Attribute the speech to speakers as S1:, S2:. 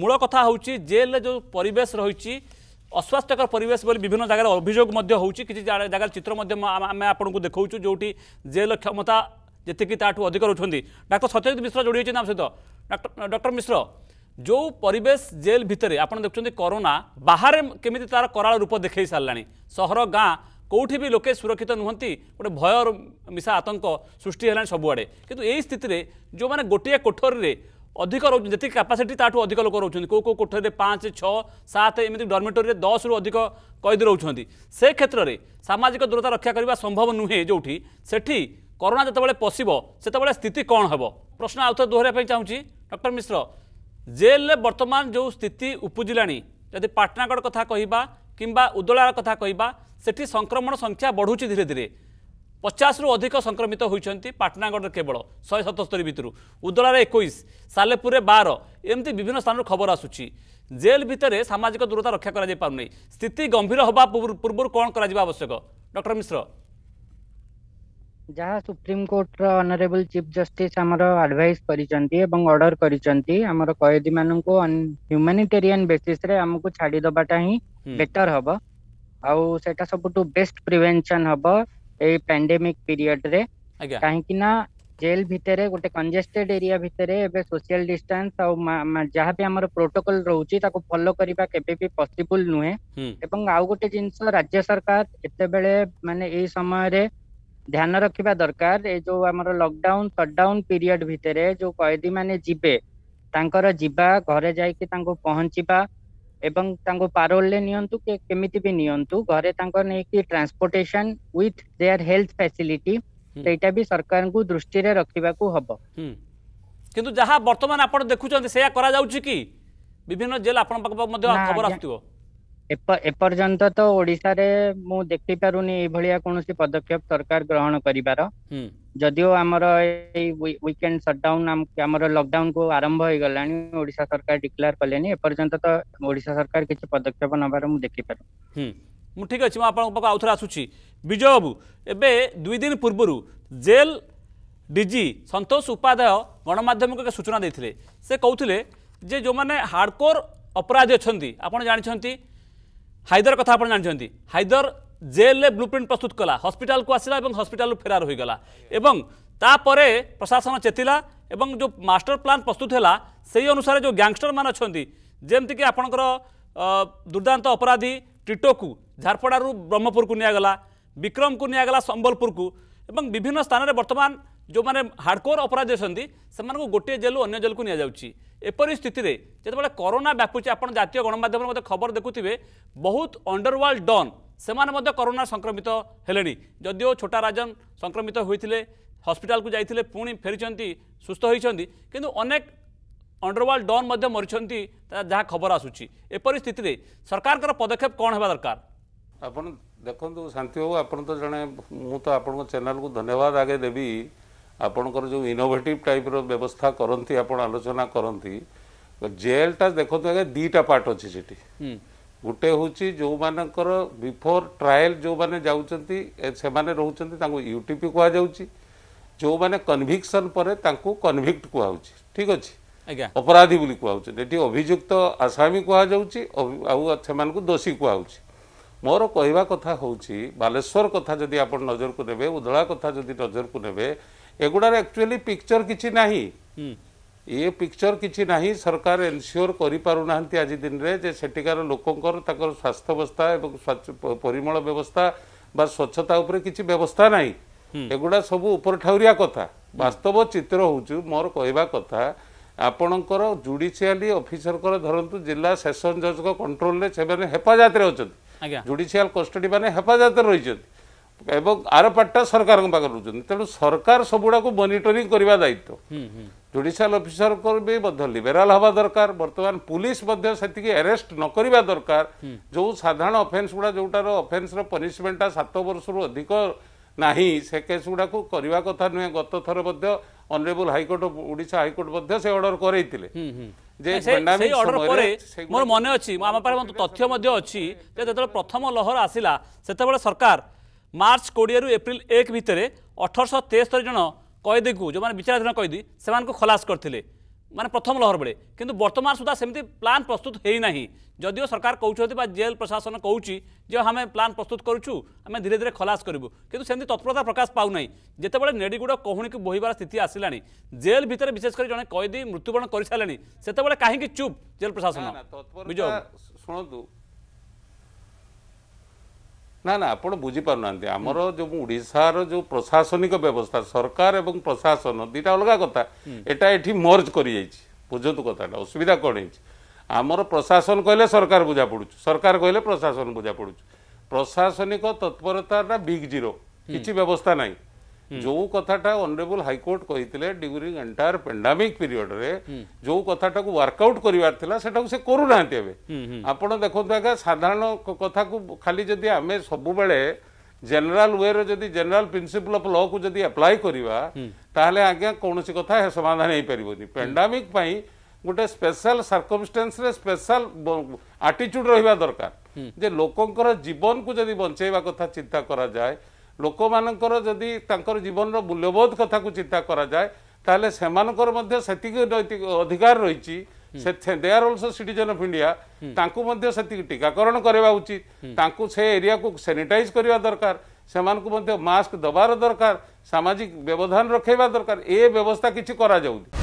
S1: মূল কথা হচ্ছে জেলে যে পরিবেশ রয়েছে অস্বাস্থ্যকর পরিবেশ বলে বিভিন্ন জায়গার অভিযোগ হচ্ছে কিছু জায়গার চিত্র আমি আপনার দেখছু যেটি জেল ক্ষমতা যেতকি তাঠু অধিক রয়েছেন ডাক্তার সত্যজিৎ মিশ্র যোড়ি হয়েছেন আম সহ ডক্টর মিশ্র যে পরিবেশ জেল ভিতরে আপনার দেখছেন করোনা বাহারে কেমিতি তার কৰাল রূপ দেখাই সারা সহর গাঁ কোটি বি লোকে সুরক্ষিত নুহতি গোটে ভয়র মিশা আতঙ্ক সৃষ্টি হল সবুড়ে কিন্তু এই স্থিতিরে যে গোটিয়ে কোঠরের ଅଧିକ ରହୁଛନ୍ତି ଯେତିକି କାପାସିଟି ତାଠୁ ଅଧିକ ଲୋକ ରହୁଛନ୍ତି କେଉଁ କେଉଁ କୋଠରୀରେ ପାଞ୍ଚ ଛଅ ସାତ ଏମିତି ଡର୍ମିଟୋରୀରେ ଦଶରୁ ଅଧିକ କଏଦୀ ରହୁଛନ୍ତି ସେ କ୍ଷେତ୍ରରେ ସାମାଜିକ ଦୂରତା ରକ୍ଷା କରିବା ସମ୍ଭବ ନୁହେଁ ଯେଉଁଠି ସେଠି କରୋନା ଯେତେବେଳେ ପଶିବ ସେତେବେଳେ ସ୍ଥିତି କ'ଣ ହେବ ପ୍ରଶ୍ନ ଆଉଥରେ ଦୋହରିବା ପାଇଁ ଚାହୁଁଛି ଡକ୍ଟର ମିଶ୍ର ଜେଲରେ ବର୍ତ୍ତମାନ ଯେଉଁ ସ୍ଥିତି ଉପୁଜିଲାଣି ଯଦି ପାଟଣାଗଡ଼ କଥା କହିବା କିମ୍ବା ଉଦଳାର କଥା କହିବା ସେଠି ସଂକ୍ରମଣ ସଂଖ୍ୟା ବଢ଼ୁଛି ଧୀରେ ଧୀରେ ପଚାଶରୁ ଅଧିକ ସଂକ୍ରମିତ ହୋଇଛନ୍ତି ପାଟନାଗଡ଼ରେ କେବଳ ଶହେ ସତସ୍ତରୀ ଭିତରୁ ଉଦଳାରେ ଏକୋଇଶ ସାଲେପୁରରେ ବାର ଏମିତି ବିଭିନ୍ନ ସ୍ଥାନରୁ ଖବର ଆସୁଛି ଜେଲ୍ ଭିତରେ ସାମାଜିକ ଦୂରତା ରକ୍ଷା କରାଯାଇ ପାରୁନାହିଁ ସ୍ଥିତି ଗମ୍ଭୀର ହେବା ପୂର୍ବରୁ କ'ଣ କରାଯିବା ଆବଶ୍ୟକ ଡକ୍ଟର ମିଶ୍ର
S2: ଯାହା ସୁପ୍ରିମକୋର୍ଟର ଅନରେବଲ୍ ଚିଫ୍ ଜଷ୍ଟିସ୍ ଆମର ଆଡଭାଇସ୍ କରିଛନ୍ତି ଏବଂ ଅର୍ଡର କରିଛନ୍ତି ଆମର କଏଦୀମାନଙ୍କୁ ହ୍ୟୁମାନିଟେରିଆନ୍ ବେସିସ୍ରେ ଆମକୁ ଛାଡ଼ିଦେବାଟା ହିଁ ବେଟର ହବ ଆଉ ସେଟା ସବୁଠୁ ବେଷ୍ଟ ପ୍ରିଭେନସନ୍ ହବ पैंडेमिक पीरियड रे कहीं ना जेल भितर गोटे कंजेस्टेड एरिया भितर एवं सोशियाल डिस्टान्स जहाँ भी आम प्रोटोकल रोचे फलो करवा के पसबुल एवं आउ गोटे जिन राज्य सरकार ये मानने ये समय ध्यान रखा दरकार ये जो आम लकडाउन सटडाउन पीरियड भितर जो कैदी मानने जीवे घरे जाकि पहुँचवा ଏବଂ ତାଙ୍କୁ ପାରୋଲରେ ନିଅନ୍ତୁ କି କେମିତି ବି ନିଅନ୍ତୁ ଘରେ ତାଙ୍କର ନେଇକି transportation with their health facility ସେଇଟା ବି ସରକାରଙ୍କୁ ଦୃଷ୍ଟିରେ ରଖିବାକୁ ହବ
S1: କିନ୍ତୁ ଯାହା ବର୍ତ୍ତମାନ ଆପଣ ଦେଖୁଛନ୍ତି ସେୟା କରାଯାଉଛି କି ବିଭିନ୍ନ ଜେଲ୍ ଆପଣଙ୍କ ପାଖ ମଧ୍ୟ ଖବର ଆସୁଥିବ
S2: ଏପର୍ଯ୍ୟନ୍ତ ତ ଓଡିଶାରେ ମୁଁ ଦେଖିପାରୁନି ଏଇଭଳିଆ କୌଣସି ପଦକ୍ଷେପ ସରକାର ଗ୍ରହଣ କରିବାର ଯଦିଓ ଆମର ଏଇ ୱିକେଣ୍ଡ ସଟଡାଉନ ଆମର ଲକଡାଉନ କୁ ଆରମ୍ଭ ହେଇଗଲାଣି ଓଡିଶା ସରକାର ଡିକ୍ଲେୟାର କଲେଣି ଏପର୍ଯ୍ୟନ୍ତ ତ ଓଡିଶା ସରକାର କିଛି ପଦକ୍ଷେପ ନେବାର ମୁଁ ଦେଖିପାରୁନି
S1: ମୁଁ ଠିକ ଅଛି ମୁଁ ଆପଣଙ୍କ ପାଖକୁ ଆଉଥରେ ଆସୁଛି ବିଜୟ ବାବୁ ଏବେ ଦୁଇ ଦିନ ପୂର୍ବରୁ ଜେଲ୍ ଡିଜି ସନ୍ତୋଷ ଉପାଧ୍ୟାୟ ଗଣମାଧ୍ୟମକୁ ଏକ ସୂଚନା ଦେଇଥିଲେ ସେ କହୁଥିଲେ ଯେ ଯେଉଁମାନେ ହାର୍ଡ଼କୋର ଅପରାଧୀ ଅଛନ୍ତି ଆପଣ ଜାଣିଛନ୍ତି হাইদর কথা আপনার জাঁচান হাইদর জেলে ব্লু প্রিন্ট প্রস্তুত কলা হসপিটাল কু আসলা এবং হসপিটাল ফেরার হয়ে গলা এবং তাপরে প্রশাসন চেতিলা এবং যে মাস্টর প্লান প্রস্তুত হল সেই অনুসারে যে গ্যাংস্টর মানে অনেক যেমিকি আপনার দুর্দান্ত অপরাধী টিটোকু ঝারপড়ার ব্রহ্মপুরকু নিগলা বিক্রমকু নিগলা সম্বলপুরকু এবং বিভিন্ন স্থানের বর্তমান ଯେଉଁମାନେ ହାର୍ଡ଼କୋର୍ ଅପରାଧୀ ଅଛନ୍ତି ସେମାନଙ୍କୁ ଗୋଟିଏ ଜେଲ୍ରୁ ଅନ୍ୟ ଜେଲ୍କୁ ନିଆଯାଉଛି ଏପରି ସ୍ଥିତିରେ ଯେତେବେଳେ କରୋନା ବ୍ୟାପୁଛି ଆପଣ ଜାତୀୟ ଗଣମାଧ୍ୟମରେ ମଧ୍ୟ ଖବର ଦେଖୁଥିବେ ବହୁତ ଅଣ୍ଡରୱାର୍ଲ୍ଡ ଡନ୍ ସେମାନେ ମଧ୍ୟ କରୋନା ସଂକ୍ରମିତ ହେଲେଣି ଯଦିଓ ଛୋଟା ରାଜନ ସଂକ୍ରମିତ ହୋଇଥିଲେ ହସ୍ପିଟାଲକୁ ଯାଇଥିଲେ ପୁଣି ଫେରିଛନ୍ତି ସୁସ୍ଥ ହୋଇଛନ୍ତି କିନ୍ତୁ ଅନେକ ଅଣ୍ଡରୱାର୍ଲ୍ଡ ଡନ୍ ମଧ୍ୟ ମରିଛନ୍ତି ଯାହା ଖବର ଆସୁଛି ଏପରି ସ୍ଥିତିରେ ସରକାରଙ୍କର ପଦକ୍ଷେପ କ'ଣ ହେବା ଦରକାର ଆପଣ
S3: ଦେଖନ୍ତୁ ଶାନ୍ତି ବାବୁ ଆପଣ ତ ଜଣେ ମୁଁ ତ ଆପଣଙ୍କ ଚ୍ୟାନେଲକୁ ଧନ୍ୟବାଦ ଆଗେ ଦେବି ଆପଣଙ୍କର ଯେଉଁ ଇନୋଭେଟିଭ୍ ଟାଇପ୍ର ବ୍ୟବସ୍ଥା କରନ୍ତି ଆପଣ ଆଲୋଚନା କରନ୍ତି ଜେଲ୍ଟା ଦେଖନ୍ତୁ ଆଜ୍ଞା ଦୁଇଟା ପାର୍ଟ ଅଛି ସେଠି ଗୋଟେ ହେଉଛି ଯେଉଁମାନଙ୍କର ବିଫୋର୍ ଟ୍ରାଏଲ୍ ଯେଉଁମାନେ ଯାଉଛନ୍ତି ସେମାନେ ରହୁଛନ୍ତି ତାଙ୍କୁ ୟୁଟିପି କୁହାଯାଉଛି ଯେଉଁମାନେ କନଭିକ୍ସନ୍ ପରେ ତାଙ୍କୁ କନଭିକ୍ଟ କୁହାଯାଉଛି ଠିକ୍ ଅଛି ଆଜ୍ଞା ଅପରାଧୀ ବୋଲି କୁହାଯାଉଛନ୍ତି ଏଠି ଅଭିଯୁକ୍ତ ଆସାମୀ କୁହାଯାଉଛି ଆଉ ସେମାନଙ୍କୁ ଦୋଷୀ କୁହାଯାଉଛି ମୋର କହିବା କଥା ହେଉଛି ବାଲେଶ୍ୱର କଥା ଯଦି ଆପଣ ନଜରକୁ ନେବେ ଉଦଳା କଥା ଯଦି ନଜରକୁ ନେବେ এগুড়ার একচুয়ালি পিকচর কিছু না ইয়ে পিকচর কিছু না সরকার এনসিওর করিপারুনা আজ দিনে যে সেটিকার লোকঙ্কর তাঁর স্বাস্থ্যবস্থা এবং পরিমল ব্যবস্থা বা স্বচ্ছতা উপরে কিছু ব্যবস্থা নাই এগুড়া সবু উপর ঠাউরিয়া কথা বাস্তব চিত্র হচ্ছে মোর কহবা কথা ଆପଣଙ୍କର ଜୁଡ଼ିସିଆଲି ଅଫିସରଙ୍କର ଧରନ୍ତୁ ଜିଲ୍ଲା ସେସନ୍ ଜଜ୍ଙ୍କ କଣ୍ଟ୍ରୋଲରେ ସେମାନେ ହେଫାଜତରେ ଅଛନ୍ତି ଜୁଡ଼ିସିଆଲ କଷ୍ଟଡି ମାନେ ହେଫାଜତରେ ରହିଛନ୍ତି ଏବଂ ଆର ପାର୍ଟଟା ସରକାରଙ୍କ ପାଖରେ ରହୁଛନ୍ତି ତେଣୁ ସରକାର ସବୁଗୁଡ଼ାକୁ ମନିଟରିଂ କରିବା ଦାୟିତ୍ୱ ଜୁଡ଼ିସିଆଲ ଅଫିସରଙ୍କର ବି ମଧ୍ୟ ଲିବେରାଲ ହେବା ଦରକାର ବର୍ତ୍ତମାନ ପୋଲିସ ମଧ୍ୟ ସେତିକି ଆରେଷ୍ଟ ନ କରିବା ଦରକାର ଯେଉଁ ସାଧାରଣ ଅଫେନ୍ସ ଗୁଡ଼ା ଯେଉଁଟାର ଅଫେନ୍ସର ପନିସମେଣ୍ଟଟା ସାତ ବର୍ଷରୁ ଅଧିକ ନାହିଁ ସେ କେସ୍ ଗୁଡ଼ାକୁ କରିବା କଥା ନୁହେଁ ଗତ ଥର ମଧ୍ୟ ଅନରେବୁଲ ହାଇକୋର୍ଟ ଓଡ଼ିଶା ହାଇକୋର୍ଟ ମଧ୍ୟ ସେ ଅର୍ଡର କରେଇଥିଲେ ଯେ ମୋର ମନେ
S1: ଅଛି ଆମ ପାଖରେ ତଥ୍ୟ ମଧ୍ୟ ଅଛି ଯେ ଯେତେବେଳେ ପ୍ରଥମ ଲହର ଆସିଲା ସେତେବେଳେ ସରକାର মার্চ কোড়িয়ে এপ্রিল এক ভিতরে অঠরশ তেস্তরি জন কয়েদীকে যে বিচারাধীন কয়েদী সে খলাস করে মানে প্রথম লহর বেড়ে কিন্তু বর্তমান সুদ্ধা সেমি প্লান প্রস্তুত হয়ে না যদিও সরকার কৌঁচ বা জেল প্রশাসন কৌচি যে আমি প্লান প্রস্তুত করছু আমি ধীরে ধীরে খলাস করবু কিন্তু সেমি তৎপরতা প্রকাশ পাও না যেতবে নেড়িগুড় কহুণিকে বহিবার স্থিতি আসলা জেল ভিতরে বিশেষ করে জন কয়েদী মৃত্যুবরণ করে সারে সেতবে কাহি চুপ জেল প্রশাসন শুণতু ନା ନା
S3: ଆପଣ ବୁଝିପାରୁନାହାନ୍ତି ଆମର ଯେଉଁ ଓଡ଼ିଶାର ଯେଉଁ ପ୍ରଶାସନିକ ବ୍ୟବସ୍ଥା ସରକାର ଏବଂ ପ୍ରଶାସନ ଦୁଇଟା ଅଲଗା କଥା ଏଇଟା ଏଠି ମର୍ଜ କରିଯାଇଛି ବୁଝନ୍ତୁ କଥାଟା ଅସୁବିଧା କ'ଣ ହେଇଛି ଆମର ପ୍ରଶାସନ କହିଲେ ସରକାର ବୁଝା ପଡ଼ୁଛୁ ସରକାର କହିଲେ ପ୍ରଶାସନ ବୁଝା ପଡ଼ୁଛୁ ପ୍ରଶାସନିକ ତତ୍ପରତାଟା ବିଗ୍ ଜିରୋ କିଛି ବ୍ୟବସ୍ଥା ନାହିଁ जो कथा अनरेबुल हाइकोर्ट कही ड्यूरी एंटायर पेंडामिक पीरियड रे जो कथा को वर्कआउट करार से करूना आप देखते आज साधारण कथ को खाली जदि आम सब जनरल वे रि जनरल प्रिंसीपल अफ लॉ को जब एप्लाय करवा आज्ञा कौन कथा समाधान हो पार पेंडामिक गोटे स्पेशल सर्कमस्टेन्स स्पेशल आटीच्यूड रहा दरकार जे लोकंर जीवन को जब बचेवा कथा चिंता करा जाए ଲୋକମାନଙ୍କର ଯଦି ତାଙ୍କର ଜୀବନର ମୂଲ୍ୟବୋଧ କଥାକୁ ଚିନ୍ତା କରାଯାଏ ତାହେଲେ ସେମାନଙ୍କର ମଧ୍ୟ ସେତିକି ନୈତିକ ଅଧିକାର ରହିଛି they are also citizen of India ତାଙ୍କୁ ମଧ୍ୟ ସେତିକି ଟୀକାକରଣ କରିବା ଉଚିତ ତାଙ୍କୁ ସେ ଏରିଆକୁ ସାନିଟାଇଜ୍ କରିବା ଦରକାର ସେମାନଙ୍କୁ ମଧ୍ୟ ମାସ୍କ ଦେବାର ଦରକାର ସାମାଜିକ ବ୍ୟବଧାନ ରଖାଇବା ଦରକାର ଏ ବ୍ୟବସ୍ଥା କିଛି କରାଯାଉନି